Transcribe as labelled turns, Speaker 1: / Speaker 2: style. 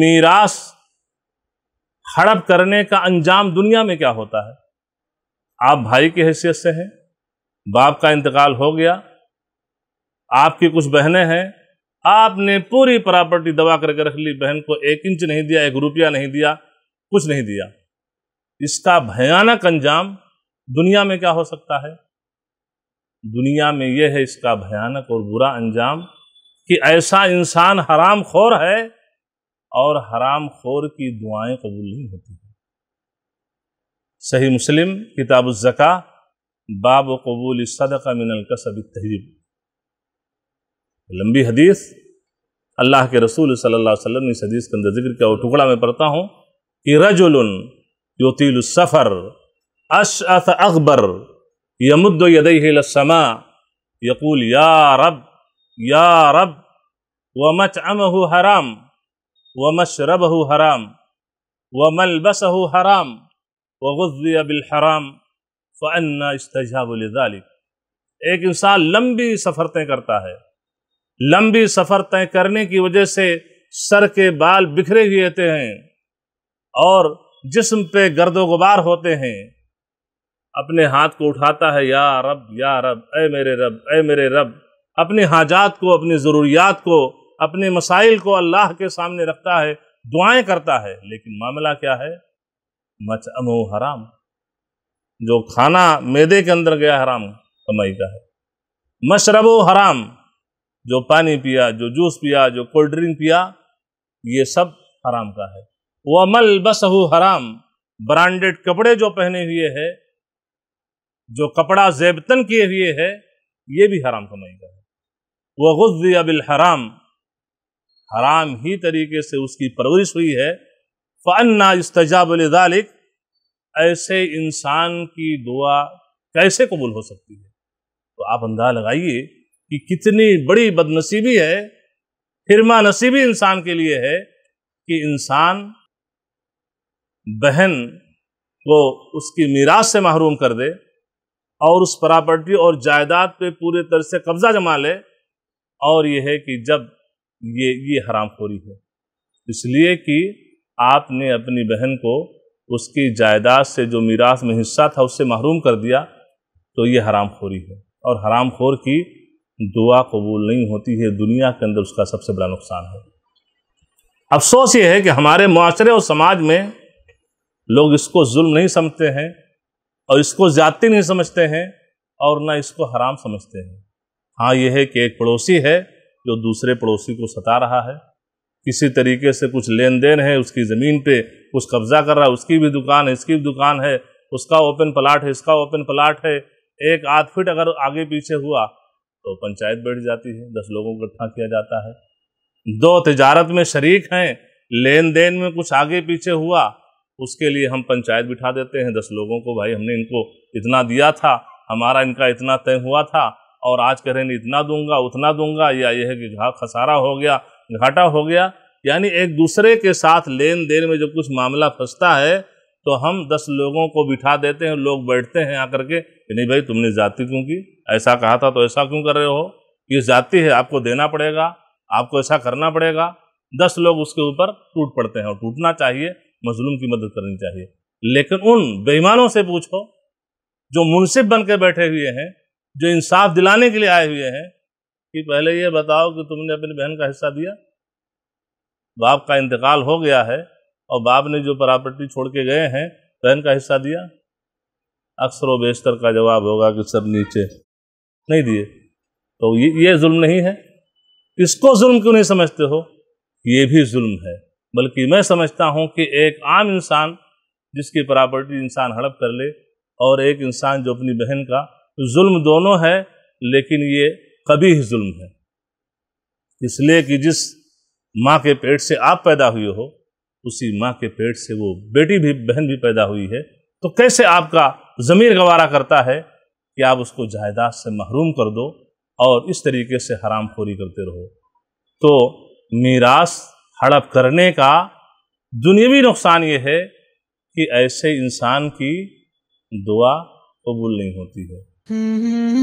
Speaker 1: निराश हड़प करने का अंजाम दुनिया में क्या होता है आप भाई की हैसियत से हैं बाप का इंतकाल हो गया आपकी कुछ बहनें हैं आपने पूरी प्रॉपर्टी दबा करके रख ली बहन को एक इंच नहीं दिया एक रुपया नहीं दिया कुछ नहीं दिया इसका भयानक अंजाम दुनिया में क्या हो सकता है दुनिया में यह है इसका भयानक और बुरा अंजाम कि ऐसा इंसान हराम खोर है और हराम खोर की दुआएं कबूल नहीं होती हैं सही मुस्लिम जक़ा बाब कबूल सदका मिनल कसब तहरीब लंबी हदीस अल्लाह के रसूल सल्लल्लाहु अलैहि वसल्लम ने इस हदीस के अंदर जिक्र किया और टुकड़ा में पढ़ता हूँ कि रजुल योतील सफ़र अश अफ अकबर यमुद यदमा यकूल या रब या रब व मच अम हराम व मशरब हराम व मलबस हराम व गज़िया बिलहराम फ़न्ना एक इंसान लंबी सफ़र तय करता है लंबी सफ़र तय करने की वजह से सर के बाल बिखरे हुए होते हैं और जिस्म पे गर्द गुबार होते हैं अपने हाथ को उठाता है या रब या रब ए मेरे रब ए मेरे रब अपने हाजात को अपनी ज़रूरियात को अपने मसाइल को अल्लाह के सामने रखता है दुआएं करता है लेकिन मामला क्या है मच अमो हराम जो खाना मैदे के अंदर गया हराम कमाई का है मशरबो हराम जो पानी पिया जो जूस पिया जो कोल्ड ड्रिंक पिया ये सब हराम का है वह मल बस हराम ब्रांडेड कपड़े जो पहने हुए है जो कपड़ा जेबतन किए हुए है ये भी हराम कमाई का है वह गुजिया बिल हराम हराम ही तरीके से उसकी परवरिश हुई है फ़न्ना इस्तजाबलिक ऐसे इंसान की दुआ कैसे कबूल हो सकती है तो आप अंदाज लगाइए कि कितनी बड़ी बदनसीबी है हिरमा नसीबी इंसान के लिए है कि इंसान बहन को उसकी मीराश से महरूम कर दे और उस प्रॉपर्टी और जायदाद पे पूरे तरह से कब्जा जमा ले और यह है कि जब ये ये हराम खोरी है इसलिए कि आपने अपनी बहन को उसकी जायदाद से जो मीरास में हिस्सा था उससे महरूम कर दिया तो ये हराम खोरी है और हराम खोर की दुआ कबूल नहीं होती है दुनिया के अंदर उसका सबसे बड़ा नुकसान है अफसोस ये है कि हमारे माशरे और समाज में लोग इसको जुल्म नहीं समझते हैं और इसको ज़्यादती नहीं समझते हैं और ना इसको हराम समझते हैं हाँ यह है कि एक पड़ोसी है जो दूसरे पड़ोसी को सता रहा है किसी तरीके से कुछ लेन देन है उसकी ज़मीन पे कुछ कब्ज़ा कर रहा है उसकी भी दुकान है इसकी भी दुकान है उसका ओपन प्लाट है इसका ओपन प्लाट है एक आध फिट अगर आगे पीछे हुआ तो पंचायत बैठ जाती है दस लोगों को इकट्ठा किया जाता है दो तजारत में शरीक हैं लेन देन में कुछ आगे पीछे हुआ उसके लिए हम पंचायत बिठा देते हैं दस लोगों को भाई हमने इनको इतना दिया था हमारा इनका इतना तय हुआ था और आज कह रहे हैं इतना दूंगा उतना दूंगा या यह है कि घा खसारा हो गया घाटा हो गया यानी एक दूसरे के साथ लेन देन में जब कुछ मामला फंसता है तो हम दस लोगों को बिठा देते हैं लोग बैठते हैं आकर के नहीं भाई तुमने जाति क्यों की ऐसा कहा था तो ऐसा क्यों कर रहे हो ये जाति है आपको देना पड़ेगा आपको ऐसा करना पड़ेगा दस लोग उसके ऊपर टूट पड़ते हैं और टूटना चाहिए मजलूम की मदद करनी चाहिए लेकिन उन बेईमानों से पूछो जो मुनसिब बन के बैठे हुए हैं जो इंसाफ दिलाने के लिए आए हुए हैं कि पहले ये बताओ कि तुमने अपनी बहन का हिस्सा दिया बाप का इंतकाल हो गया है और बाप ने जो प्रॉपर्टी छोड़ के गए हैं बहन का हिस्सा दिया अक्सर व बेशतर का जवाब होगा कि सब नीचे नहीं दिए तो ये ये जुल्म नहीं है इसको जुल्म क्यों नहीं समझते हो ये भी जुल्म है बल्कि मैं समझता हूँ कि एक आम इंसान जिसकी प्रॉपर्टी इंसान हड़प कर ले और एक इंसान जो अपनी बहन का जुल्म दोनों है लेकिन ये कभी जुल्म है इसलिए कि जिस माँ के पेट से आप पैदा हुए हो उसी माँ के पेट से वो बेटी भी बहन भी पैदा हुई है तो कैसे आपका ज़मीर गवारा करता है कि आप उसको जायदाद से महरूम कर दो और इस तरीके से हराम खोरी करते रहो तो मीरास हड़प करने का दुनियावी नुकसान ये है कि ऐसे इंसान की दुआ कबूल नहीं होती है हम्म, हम्म,